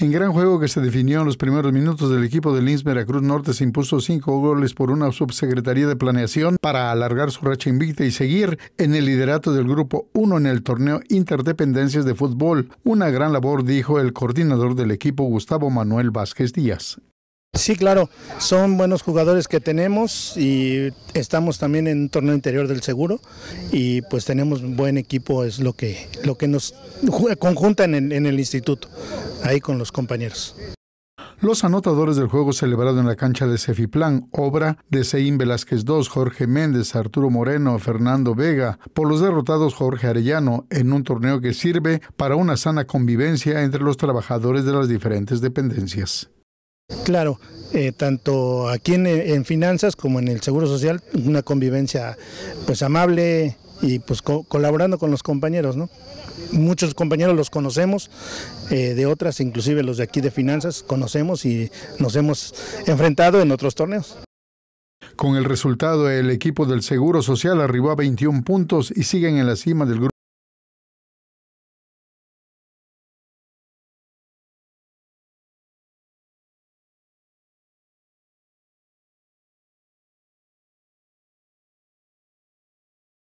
En gran juego que se definió en los primeros minutos del equipo del Lins Veracruz Norte se impuso cinco goles por una subsecretaría de planeación para alargar su racha invicta y seguir en el liderato del grupo 1 en el torneo Interdependencias de Fútbol. Una gran labor, dijo el coordinador del equipo Gustavo Manuel Vázquez Díaz. Sí, claro, son buenos jugadores que tenemos y estamos también en un torneo interior del seguro y pues tenemos un buen equipo, es lo que, lo que nos conjuntan en, el instituto, ahí con los compañeros. Los anotadores del juego celebrado en la cancha de Cefiplán, obra de Seín Velázquez II, Jorge Méndez, Arturo Moreno, Fernando Vega, por los derrotados Jorge Arellano, en un torneo que sirve para una sana convivencia entre los trabajadores de las diferentes dependencias. Claro, eh, tanto aquí en, finanzas como en el Seguro Social, una convivencia pues amable y pues colaborando con los compañeros, ¿no? Muchos compañeros los conocemos, eh, de otras, inclusive los de aquí de finanzas, conocemos y nos hemos enfrentado en otros torneos. Con el resultado, el equipo del Seguro Social arribó a 21 puntos y siguen en la cima del grupo.